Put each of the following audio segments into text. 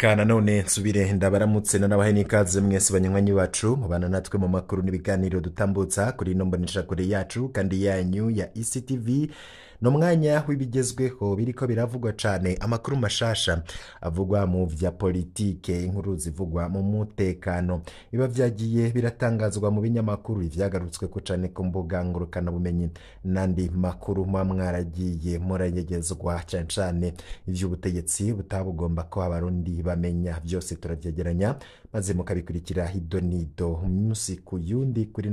reka nanone nsubire ndabaramutse nanabahe n'ikaze mwese banywanyi bacu mubana natwe mu makuru n'ibiganiro dutambutsa kuri ino mboneshakure yacu kandi yanyu ya ectv ni umwanya w'ibigezweho biriko biravugwa cyane amakuru mashasha avugwa mu vya politike inkuru zivugwa mu mutekano biba byagiye biratangazwa mu binyamakuru ivyagarutswe ko cyane ku mbuga ngurukanabumenyi n'andi makuru muba mwaragiye muranyegezwa cyane cyane ivy'ubutegetsi butabugomba ko abarundi bamenya byose turabyegeranya maze mukabikurikira idonido umunsi ku yundi kuri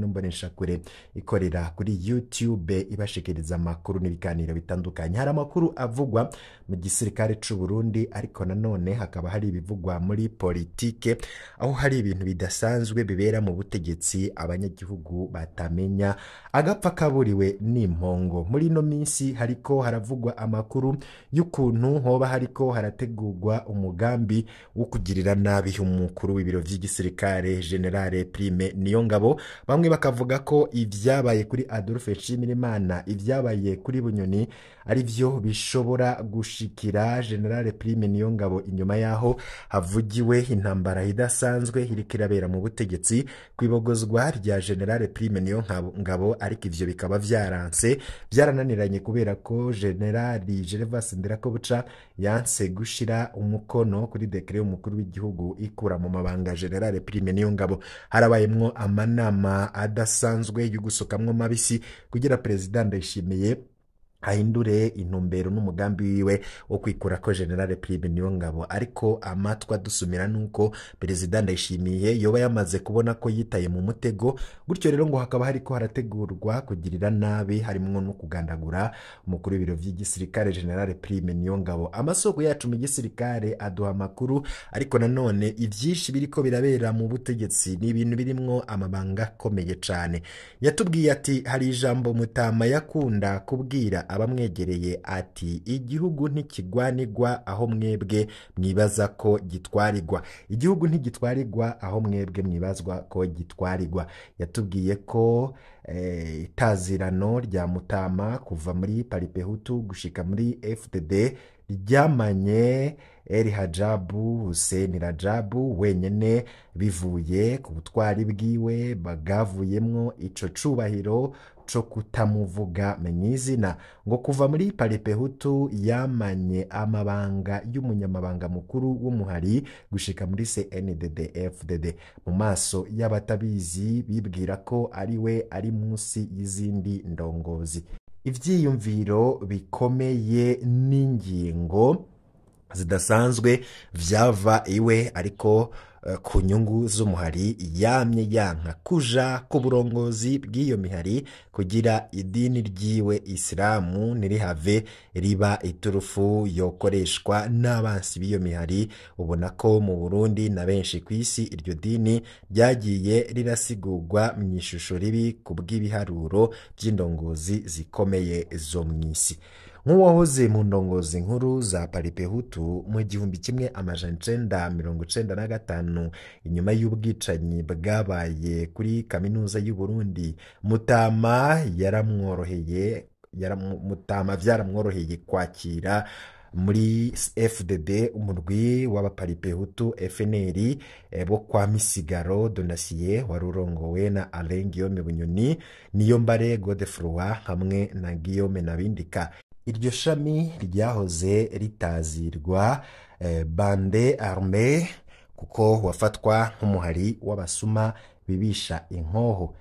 kure ikorera kuri yutube ibashikiriza amakuru n'ibiganiro bitandukanye hari amakuru avugwa mu gisirikare cy'u Burundi ariko nanone hakaba hari ibivugwa muri politike aho hari ibintu bidasanzwe bibera mu butegetsi abanyagihugu batamenya agapfa kaburiwe n'impongo muri ino minsi hariko haravugwa amakuru y'ukuntu hoba hariko harategurwa umugambi wo kugirira nabi umukuru biro by'igisirikare generale prime niyo ngabo bamwe bakavuga ko ibyabaye kuri adolphe nshimirimana ibyabaye kuri bunyoni ari byo bishobora gushikira generale prime ngabo inyuma y'aho havugiwe intambara idasanzwe iriko irabera mu butegetsi ku ibogozwa rya generale prime niyongabo ariko ibyo bikaba vyaranse byarananiranye kubera ko generali gervas ndirakobuca yanse gushira umukono kuri dekere y'umukuru w'igihugu ikura mu mabanga generale prime ngabo harabayemwo amanama adasanzwe yo gusukamwo amabisi kugira perezida ndayishimiye ahindure intumbero n'umugambi wiwe wo kwikura ko generale prime niyo ngabo ariko amatwa adusumira nuko perezida ndayishimiye yoba yamaze kubona ko yitaye mu mutego gutyo rero ngo hakaba hariko harategurwa kugirira nabi harimo no kugandagura umukuru w'ibiro by'igisirikare generale prime niyo ngabo amasoko yacu mu gisirikare aduha amakuru ariko nanone ibyinshi biriko birabera mu butegetsi ni ibintu birimwo amabanga akomeye cyane yatubwiye ati hari ijambo mutama yakunda kubwira abamwegereye ati igihugu ntikigwanigwa aho mwebwe mwibaza ko gitwarirwa igihugu ntigitwarirwa aho mwebwe mwibazwa ko gitwarirwa yatubwiye ko eh, itazirano rya mutama kuva muri paripehutu gushika muri fdd ryamanye eri hajabu hussein rajabu wenyine bivuye ku butwari bwiwe bwavuyemo icyo cyubahiro co kutamuvuga menyizina ngo kuva muri paripehutu yamanye amabanga y'umunyamabanga mukuru w'umuhari gushika muri cnddfdd mu maso y'abatabizi bibwira ko ari we ari munsi y'izindi ndongozi ibyiyumviro bikomeye n'ingingo zidasanzwe vyava iwe ariko Eh, ku nyungu z'umuhari yamye yanka kuja ku burongozi bw'iyo mihari kugira idini ryiwe isilamu ntirihave riba iturufu yokoreshwa n'abansi b'iyo mihari ubona ko mu burundi na benshi ku isi iryo dini ryagiye rirasigurwa mu ishusho ribi ku bw'ibiharuro by'indongozi zikomeye zo mu isi nk'uwahoze mu ndongozi nkuru za paripehutu mu gihumbi kimwe amajana icenda mirongo icyenda na gatanu inyuma y'ubwicanyi bwabaye kuri kaminuza y'u Burundi mutama yaramworoheye mutama byaramworoheye kwakira muri fdd umurwi w'abaparipehutu fnr eh, bo kwa misigaro donasiye wari urongowe na alain guillaume bunyoni niyo mbare godefroi hamwe na guillaume nabindika iryo shami ryahoze ritazirwa eh, bande arme kuko wafatwa nk'umuhari w'abasuma bibisha inkoho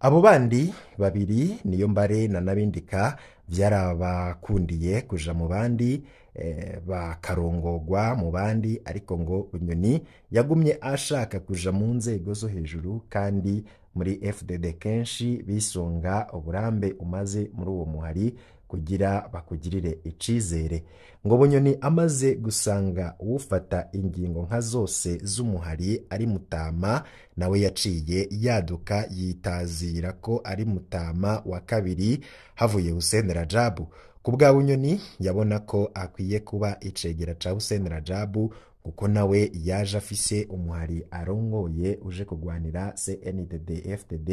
abo bandi babiri niyo mbare na nabindika byarabakundiye kuja mu bandi eh, bakarongogwa mu bandi ariko ngo unyoni yagumye ashaka kuja mu nzego zo hejuru kandi muri fdd kenshi bisunga uburambe umaze muri uwo muhari kugira bakugirire icyizere ngo bunyoni amaze gusanga ufata ingingo nka zose z'umuhari ari mutama nawe yaciye yaduka yitazira ko ari mutama wa kabiri havuye Hussein Rajabu ku bwa bunyoni yabona ko akwiye kuba icegera ca Hussein Rajabu kuko nawe yaje afise umuhari arongoye uje kurwanira CNDD-FDD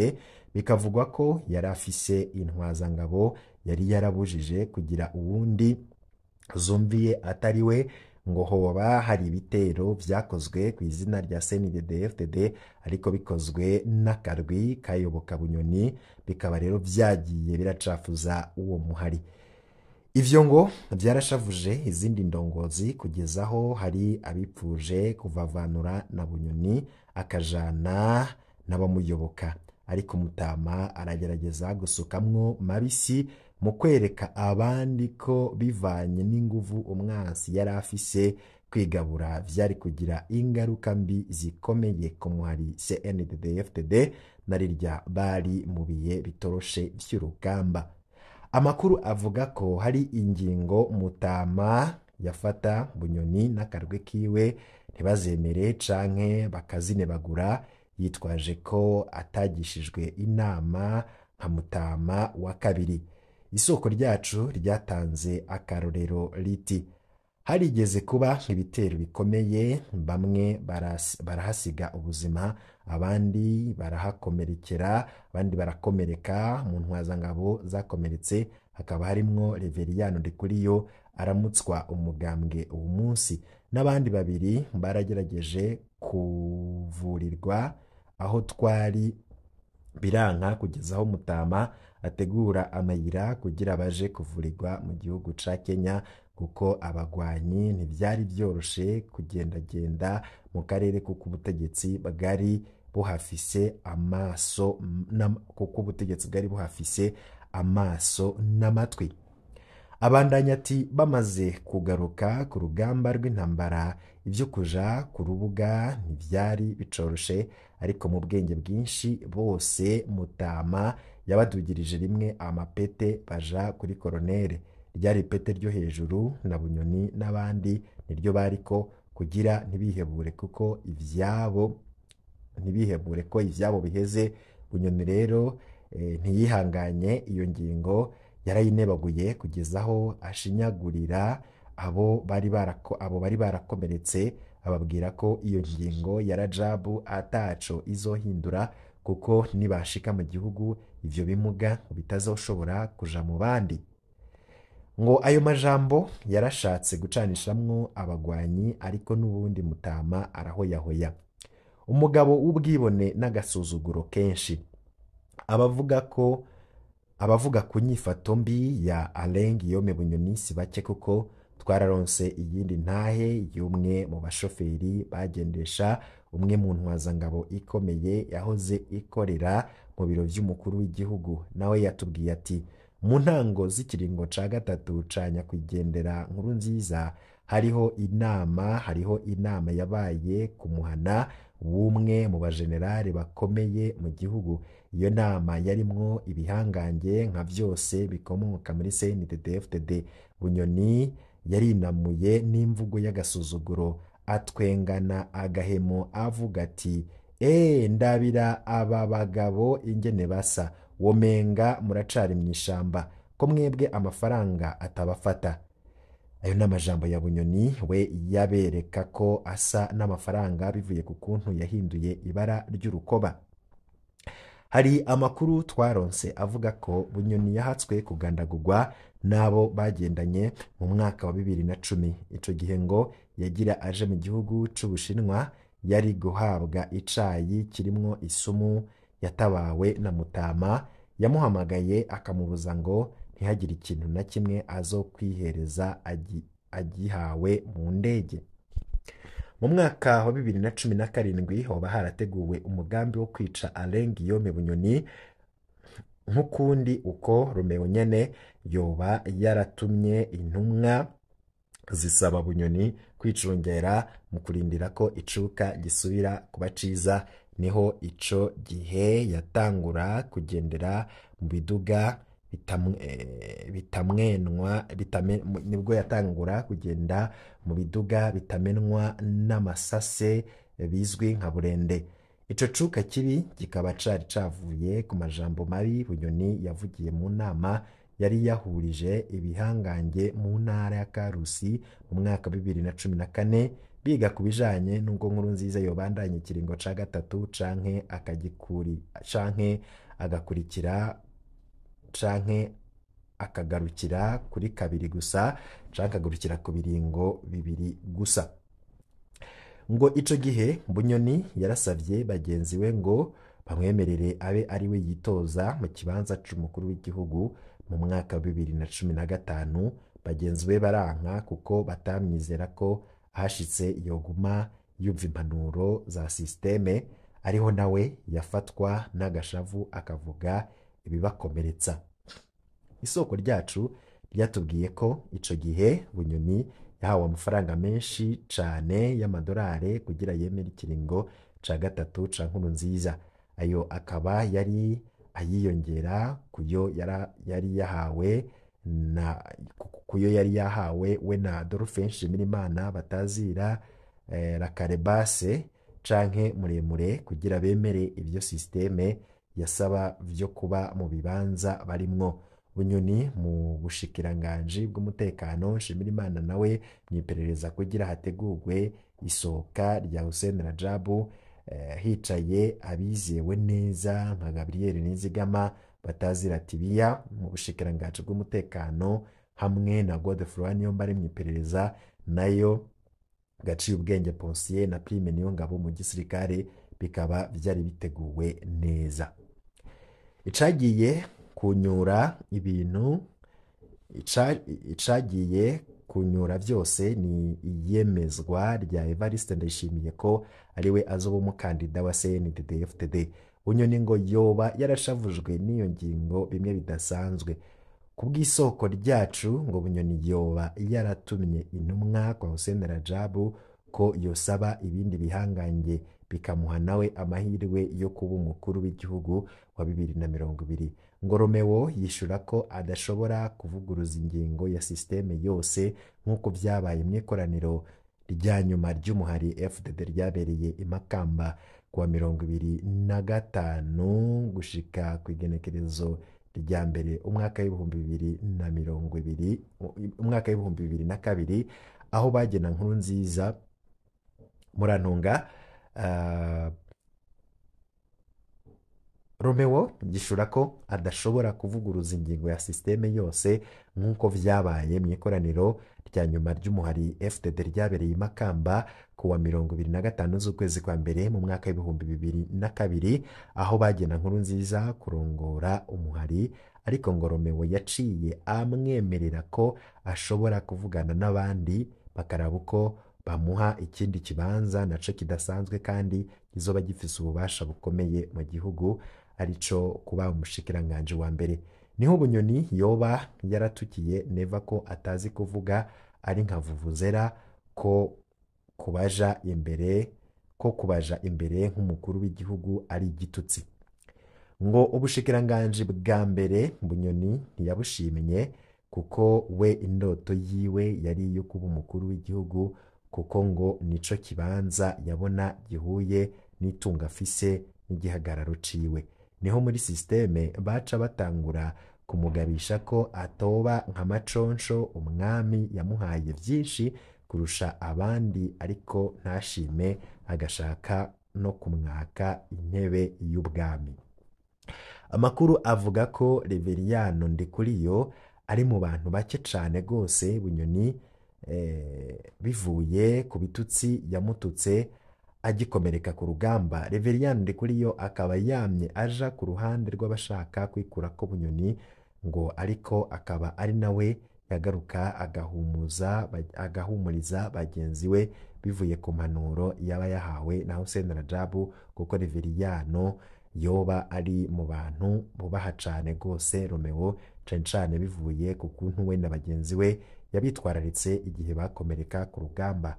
bikavugwa ko yari afise intwazangabo yari yarabujije kugira uwundi zumviye atari we ngo hoba hari ibitero byakozwe ku izina rya CNDD-FDD ariko bikozwe n'akarwi kayoboka bunyoni bikaba rero byagiye biracafuza uwo muhari ibyo ngo byarashavuje izindi ndongozi kugeza aho hari abipfuje kuvavanura na bunyoni akajana n'abamuyoboka ariko mutama aragerageza gusukamwo mabisi mu kwereka abandi ko bivanye n'ingufu umwansi yari afise kwigabura byari kugira ingaruka mbi zikomeye ku muhari CNDD-FDD na rirya bari mu bihe bitoroshe by'urugamba amakuru avuga ko hari ingingo mutama yafata bunyoni n'akarwe kiwe ntibazemere canke bakazinebagura yitwaje ko atagishijwe inama nka mutama wa kabiri isoko ryacu ryatanze akarorero riti harigeze kuba ibitero bikomeye bamwe barahasiga ubuzima abandi barahakomerekera abandi barakomereka mu ntwazangabo zakomeretse hakaba harimo reveriyano ndikuriyo aramutswa umugambwe uwo munsi n'abandi babiri baragerageje kuvurirwa aho twari biranga kugeza aho mutama ategura amayira kugira baje kuvurirwa mu gihugu ca Kenya kuko abagwanyi ntibyari byoroshe kugendagenda mu karere kuko ubutegetsi bwari buhafise amaso kuko ubutegetsi bwari buhafise amaso n'amatwi abandanya ati bamaze kugaruka ku rugamba rw'intambara ibyo kuja ku rubuga ntibyari bicoroshe ariko mu bwenge bwinshi bose mutama yabadugirije rimwe amapete baja kuri koronere ryari ipete ryo hejuru na bunyoni n'abandi niryo ko kugira ntibihebure kuko ivyabo ntibihebure ko ibyabo biheze bunyoni rero eh, ntiyihanganye iyo ngingo yarayinebaguye kugeza aho ashinyagurira abo bari barako abo bari barakomeretse ababwira ko iyo ngingo ya rajabu ataco izohindura kuko nibashika mu gihugu ibyo bimuga bitazoshobora kuja mu bandi ngo ayo majambo yarashatse gucanishamwo abagwanyi ariko n'ubundi mutama arahoyahoya umugabo w'ubwibone n'agasuzuguro kenshi abavuga ko abavuga ku nyifato mbi ya arenga yome bunyoni bake kuko twararonse iyindi ntahe y'umwe mu bashoferi bagendesha umwe mu ntwazangabo ikomeye yahoze ikorera mu biro by'umukuru w'igihugu nawe yatubwiye ati mu ntango z'ikiringo cya gatatu cya nyakwigendera nkuru nziza hariho inama hariho inama yabaye ku muhana w'umwe mu bajenerali bakomeye mu gihugu iyo nama yarimwo ibihangange nka byose bikomoka muri CNDD-FDD bunyoni yarinamuye n'imvugo y'agasuzuguro atwengana agahemo avuga ati eee ndabira aba bagabo ingene basa womenga muracari mu ishyamba ko mwebwe amafaranga atabafata ayo ni amajambo ya bunyoni we yabereka ko asa n'amafaranga bivuye ku kuntu yahinduye ibara ry'urukoba hari amakuru twaronse avuga ko bunyoni yahatswe kugandagurwa n'abo bagendanye mu mwaka wa bibiri na cumi icyo gihe ngo yagira aje mu gihugu cy'ubushinwa yari guhabwa icyayi kirimo isumu yatabawe na mutama yamuhamagaye akamubuza ngo ntihagire ikintu na kimwe azo kwihereza agihawe mu ndege mu mwaka wa bibiri na cumi na karindwi hoba harateguwe umugambi wo kwica Alain Guillaume Bunyoni nk'ukundi uko Romeo nyine yoba yaratumye intumwa zisaba bunyoni kwicungera mu kurindira ko icuka gisubira kuba ciza niho icyo gihe yatangura kugendera mu biduga bitamwenwa nibwo yatangura kugenda mu biduga bitamenwa n'amasase bizwi nka burende Ico cuka kibi kikaba cari cavuye ku majambo mabi Bunyoni yavugiye mu nama yari yahurije ibihangange mu ntara ya Karusi mu mwaka bibiri na cumi na kane biga ku bijanye n'ubwo nkuru nziza yobandanya ikiringo ca gatatu canke akagikuri canke agakurikira canke akagarukira kuri kabiri gusa canke akagurukira ku biringo bibiri gusa. ngo ico gihe bunyoni yarasavye bagenzi we ngo bamwemerere abe ari we yitoza mu kibanza c'umukuru w'igihugu mu mwaka wa bibiri na cumi na gatanu bagenzi be baranka kuko batamwizera ko ahashitse yoguma yumva impanuro za sisiteme ariho nawe yafatwa n'agashavu akavuga ibibakomeretsa isoko ryacu ryatubwiye ko icyo gihe bunyoni yahawe amafaranga menshi cyane y'amadolari kugira yemere ikiringo cya gatatu cya nziza. ayo akaba yari ayiyongera kuyo yari yahawe kuyo yari yahawe we na Adolphe Nshimirimana batazira eh, Rakarebase canke muremure kugira bemere ivyo sisiteme yasaba vyo kuba mu bibanza barimwo. bunyoni mu bushikiranganji bw'umutekano nshimirimana nawe mu iperereza kugira hategurwe isohoka rya Hussein Rajabu eh, hicaye abizewe neza nka Gabriel Ninzigama batazira tibiya mu bushikiranganji bw'umutekano hamwe na Godefroy Niyombare mu iperereza nayo gaciye ubwenge Ponsier na Prime Niyongabo mu gisirikare bikaba byari biteguwe neza icagiye kunyura ibintu icagiye kunyura byose ni iyemezwa rya Evariste Ndayishimiye ko ari we azoba umukandida wa cndd FTd unyoni ngo yoba yarashavujwe n'iyo ngingo bimwe bidasanzwe kubw'isoko ryacu ngo Bunyoni yoba yaratumye intumwa kwa Hussein Rajabu ko yosaba ibindi bihangange bikamuha nawe amahirwe yo kuba umukuru w'igihugu wa bibiri na mirongo ibiri ngo yishyura ko adashobora kuvuguruza ingingo ya sisiteme yose nk'uko byabaye mu ikoraniro rya nyuma ry'umuhari FDD ryabereye imakamba kuwa mirongo ibiri na gatanu gushika ku igenekerezo rya mbere umwaka w'ibihumbi bibiri na mirongo ibiri umwaka w'ibihumbi bibiri na kabiri aho bagena nkuru nziza murantunga ah, romeo gishura ko adashobora kuvuguruza ingingo ya sisiteme yose nk'uko byabaye mu ikoraniro rya nyuma ry'umuhari FTD ryabereye i Makamba ku wa mirongo ibiri na gatanu z'ukwezi kwa mbere mu mwaka w'ibihumbi bibiri na kabiri aho bagena nkuru nziza kurongora umuhari ariko ngo romeo yaciye amwemerera ko ashobora kuvugana n'abandi bakaraba uko bamuha ikindi kibanza nacyo kidasanzwe kandi kizoba gifite ububasha bukomeye mu gihugu arico kuba umushikiranganji wa mbere niho bunyoni yoba yaratukiye neva ko atazi kuvuga ari nka vuvuzera ko kubaja imbere ko kubaja imbere nk'umukuru w'igihugu ari igitutsi ngo ubushikiranganji bwa mbere bunyoni ntiyabushimye kuko we indoto yiwe yari iyo kuba umukuru w'igihugu kuko ngo nicyo kibanza yabona gihuye n'itunga afise n'igihagararo ciwe niho muri sisiteme baca batangura kumugabisha ko atoba nka maconsho umwami yamuhaye byinshi kurusha abandi ariko ntashime agashaka no kumwaka intebe y'ubwami amakuru avuga ko reveriyano ndikuriyo ari mu bantu bake cyane rwose bunyoni eh, bivuye ku bitutsi yamututse Agikomereka ku rugamba Reverien Ndikuriyo akaba yamye aja ku ruhande rw'abashaka kwikura ko Bunyoni ngo ariko akaba ari nawe yagaruka agahumuriza bagenzi we bivuye ku mpanuro yaba yahawe na Hussein Rajab kuko Reveriyano yoba ari mu bantu bubaha cane rwose Romeo cane cane bivuye ku kuntu we na bagenzi we yabitwararitse igihe bakomereka ku rugamba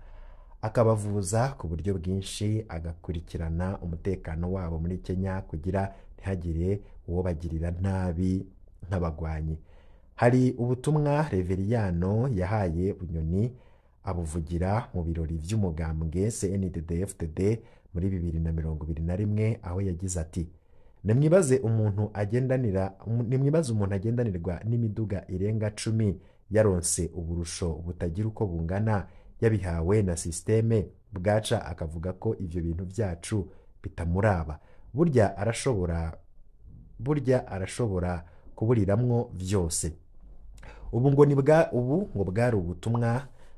akabavuza ku buryo bwinshi agakurikirana umutekano wabo muri Kenya kugira ntihagire uwo bagirira nabi nk'abagwanyi hari ubutumwa reveriyano yahaye bunyoni abuvugira mu birori by'umugambwe CNDD-FDD muri bibiri na mirongo ibiri na rimwe aho yagize ati nimwibaze umuntu agendanira nimwibaze umuntu agendanirwa n'imiduga irenga cumi yaronse uburusho butagira uko bungana yabihawe na sisiteme bwaca akavuga ko ibyo bintu byacu bitamuraba burya arashobora burya arashobora kuburiramwo byose ubu ngo ni bwa ubu ngo bwari ubutumwa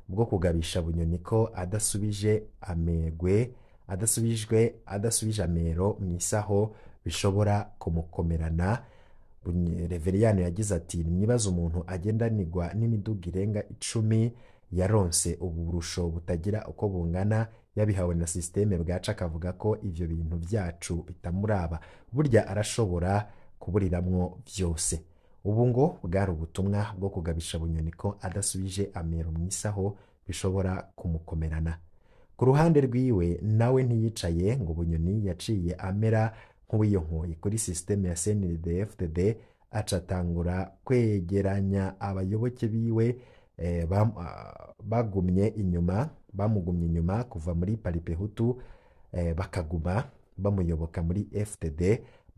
bwo kugabisha bunyoni ko adasubije amerwe adasubijwe adasubije amero mu isaho bishobora kumukomerana reveriyani yagize ati ni ibibazo umuntu agendanirwa n'imiduga irenga icumi yaronse uburusho butagira uko bungana yabihawe na sisiteme bwacu akavuga ko ibyo bintu byacu bitamuraba burya arashobora kuburiramwo byose ubu ngo bwari ubutumwa bwo kugabisha bunyoni ko adasubije amero mu isaho bishobora kumukomerana ku ruhande rwiwe nawe ntiyicaye ngo bunyoni yaciye amera nk'uwiyonkoye kuri sisiteme ya snddfdd acatangura kwegeranya abayoboke biwe Eh, ah, bagumye inyuma bamugumye inyuma kuva muri paripehutu eh, bakaguma bamuyoboka muri FTD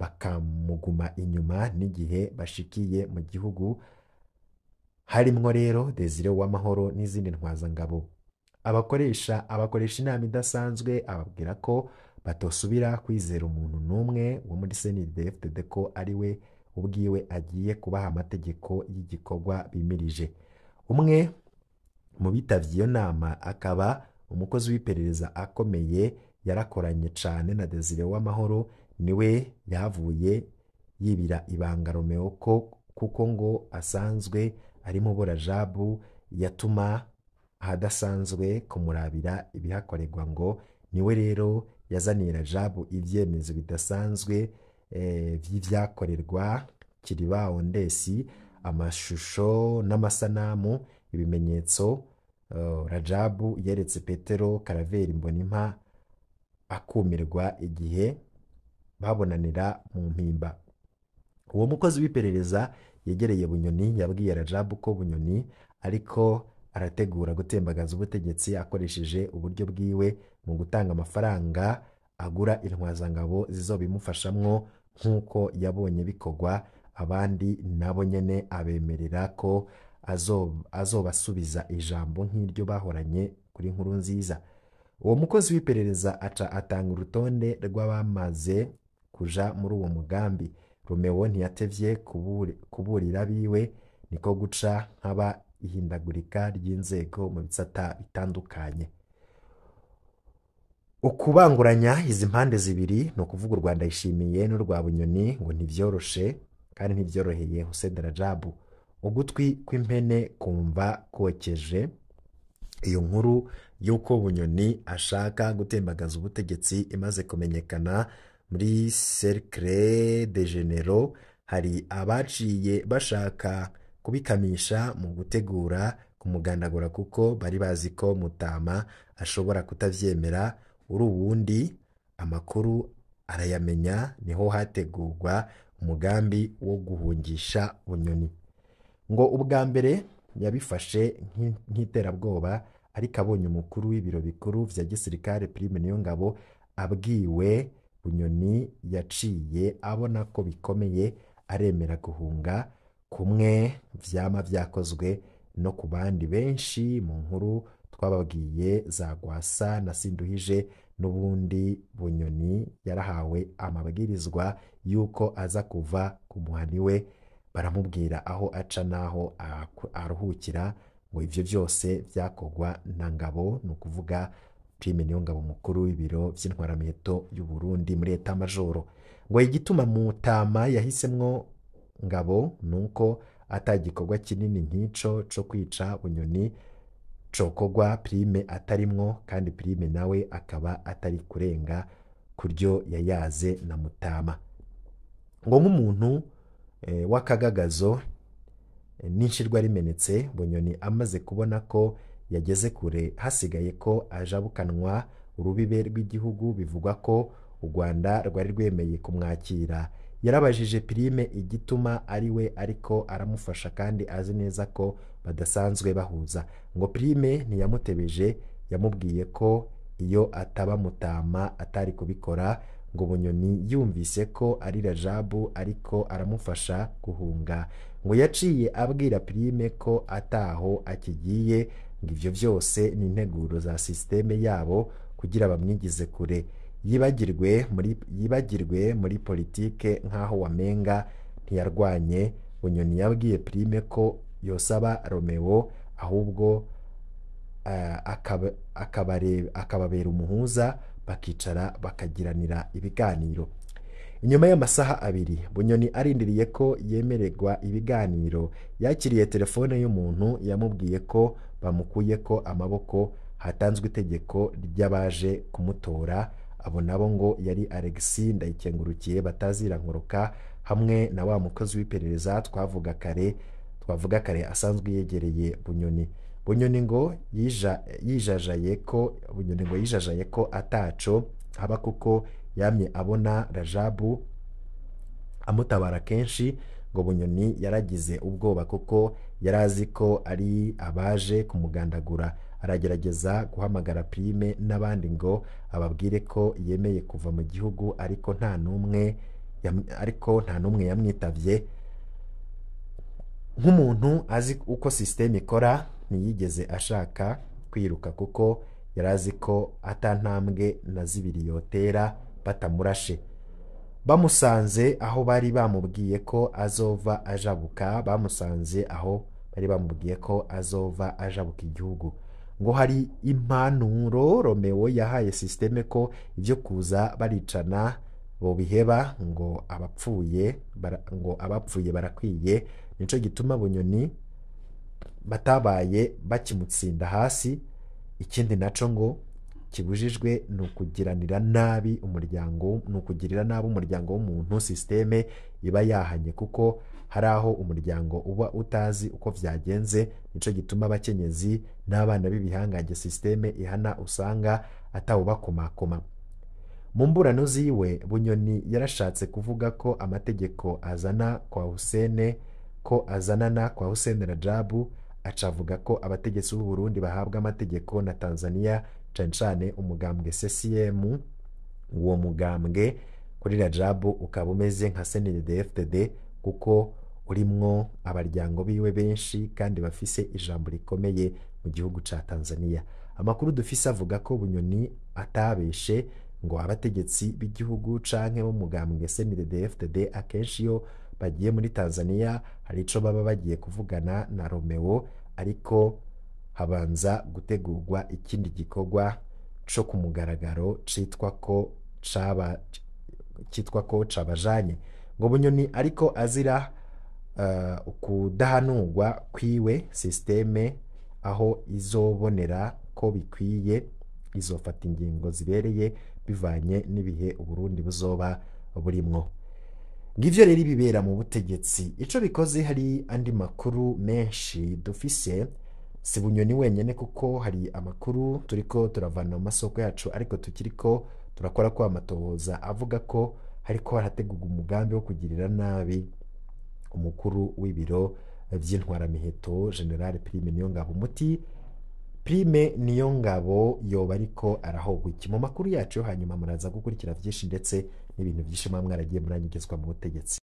bakamuguma inyuma n'igihe bashikiye mu gihugu harimwo rero Desire w’amahoro n'izindi ntwazangabo abakoresha abakoresha inama idasanzwe ababwira ko batosubira kwizera umuntu n'umwe wo muri senide FTD ko ari we ubwiwe agiye kubaha amategeko y'igikorwa bimirije umwe mu bitabye iyo nama akaba umukozi w'iperereza akomeye yarakoranye cyane na Desire Uwamahoro niwe yavuye yibira ibanga Romeo ko kuko ngo asanzwe arimo mubura jabu yatuma ahadasanzwe kumurabira ibihakorerwa ngo niwe rero yazanira jabu ibyemezo bidasanzwe by'ibyakorerwa eh, kiriba ondesi amashusho n'amasanamu, ibimenyetso uh, Rajabu yeretse Petero Karaveri Mbonimpa akumirwa igihe babonanira mu mpimba. Uwo mukozi w'iperereza yegereye Bunyoni yabwiye Rajabu ko Bunyoni ariko arategura gutembagaza ubutegetsi akoresheje uburyo bwiwe mu gutanga amafaranga agura intwazangabo zizobimufashamwo nk'uko yabonye bikorwa abandi nabo nyene abemerera ko azobasubiza ijambo nk'iryo bahoranye kuri nkuru nziza uwo mukozi w'iperereza aca atanga urutonde rw'abamaze kuja muri uwo mugambi Romeo ntiyatevye kuburira biwe niko guca nk'aba ihindagurika ry'inzego mu bisata bitandukanye ukubanguranya izi mpande zibiri ni ukuvuga u rwanda yishimiye n'urwa bunyoni ngo ntibyoroshe kandi ntibyoroheye Hussein Rajabu ugutwi kw'impene kumva kokeje iyo nkuru y'uko bunyoni ashaka gutembagaza ubutegetsi imaze kumenyekana muri cercle de genero hari abaciye bashaka kubikamisha mu gutegura kumugandagura kuko bari bazi ko mutama ashobora kutabyemera uri uwundi amakuru arayamenya niho hategurwa umugambi wo guhungisha Bunyoni ngo ubwa mbere yabifashe nk'iterabwoba ariko abonye umukuru w'ibiro bikuru bya gisirikare Prime Niyongabo abwiwe Bunyoni yaciye abona ko bikomeye aremera guhunga kumwe byama byakozwe no ku bandi benshi mu nkuru twababwiye za Rwasa na Sinduhije n'ubundi Bunyoni yarahawe amabwirizwa y'uko aza kuva ku muhani we baramubwira aho aca n'aho aruhukira ngo ibyo byose byakogwa na Ngabo ni ukuvuga Prime Niyongabo mukuru w'ibiro by'intwaramiheto y'u Burundi muri Leta Majoro ngo igituma Mutama yahisemwo Ngabo ni uko atagikorwa kinini nk'ico cyo kwica Bunyoni cokogwa prime atarimwo kandi prime nawe akaba atari kurenga kuryo yayaze na mutama ngo nk'umuntu eh, w'akagagazo eh, n'inshirwa rimenetse bunyoni amaze kubona ko yageze kure hasigaye ko ajabukanwa urubibe rw'igihugu bivugwa ko u rwanda rwari rwemeye kumwakira yarabajije Pirime igituma ari we ariko aramufasha kandi azi neza ko badasanzwe bahuza ngo Pirime ntiyamutebeje yamubwiye ko iyo ataba mutama atari kubikora ngo bunyoni yumvise ko ari rajabu ariko aramufasha guhunga ngo yaciye abwira Pirime ko ataho akigiye ngo ibyo byose ni integuro za sisiteme yabo kugira bamwigize kure yibagirwe muri yibagirwe muri politike nk'aho Wamenga ntiyarwanye Bunyoni yabwiye Prime ko yosaba Romeo ahubwo eh, akababera umuhuza bakicara bakagiranira ibiganiro inyuma y'amasaha abiri bunyoni arindiriye ko yemererwa ibiganiro yakiriye telefone y'umuntu yamubwiye ko bamukuye ko amaboko hatanzwe itegeko ry'abaje kumutora abo nabo ngo yari alegisi ndayikengurukiye batazirankoroka hamwe na wa mukozi w'iperereza twavuga kare twavuga kare asanzwe yegereye bunyoni bunyoni ngo yijajaye ko bunyoni ngo yijajaye ko ataco haba kuko yamye abona rajabu amutabara kenshi ngo bunyoni yaragize ubwoba kuko yari azi ko ari abaje kumugandagura aragerageza guhamagara Prime n'abandi ngo ababwire ko yemeye kuva mu gihugu ariko nta n'umwe ariko nta n'umwe yamwitabye nk'umuntu azi uko sisiteme ikora ntiyigeze ashaka kwiruka kuko yari azi ko atantambwe na zibiri yotera batamurashe bamusanze aho bari bamubwiye ko azova ajabuka bamusanze aho bari bamubwiye ko azova ajabuka igihugu ngo hari impanuro romeo yahaye sisiteme ko ibyo kuza baricana bo biheba ngo abapfuye ngo abapfuye barakwiye nicyo gituma bunyoni batabaye bakimutsinda hasi ikindi nacyo ngo kibujijwe ni ukugiranira nabi umuryango ni ukugirira nabi umuryango w'umuntu sisiteme iba yahanye kuko hari aho umuryango uba utazi uko byagenze nicyo gituma abakenyezi n'abana b'ibihangange sisiteme ihana usanga atawubakomakoma mu mburano ziwe bunyoni yarashatse kuvuga ko amategeko azana kwa husene ko azanana kwa husene rajabu acavuga ko abategetsi b'u Burundi bahabwa amategeko na tanzania cyane cyane umugambwe ccm uwo mugambwe kuri rajabu ukaba umeze nka seneri de kuko urimwo abaryango biwe benshi kandi bafise ijambo rikomeye mu gihugu ca Tanzania amakuru dufise avuga ko bunyoni atabeshe ngo abategetsi b'igihugu canke bo mugambwe CNDD-FDD akenshi yo bagiye muri Tanzania hari icyo baba bagiye kuvugana na Romeo ariko habanza gutegurwa ikindi gikorwa cyo ku mugaragaro citwa ko caba ko cabajanye ngo bunyoni ariko azira eh, ukudahanurwa kwiwe sisiteme aho izobonera ko bikwiye izofata ingingo zibereye bivanye n'ibihe uburundi buzoba burimwo ngibyo rero bibera mu butegetsi icyo bikoze hari andi makuru menshi dufise si bunyoni wenyine kuko hari amakuru turi ko turavana mu masoko yacu ariko tukiri ko turakora kwamatohoza avuga ko ariko harategurwa umugambi wo kugirira nabi umukuru w'ibiro by'intwaramiheto generale prime niyo ngabo umuti prime niyo ngabo yoba ariko arahogwa iki mu makuru yacu yo hanyuma muraza gukurikira byinshi ndetse n'ibintu byinshi mwaba mwaragiye muranyigizwa mu butegetsi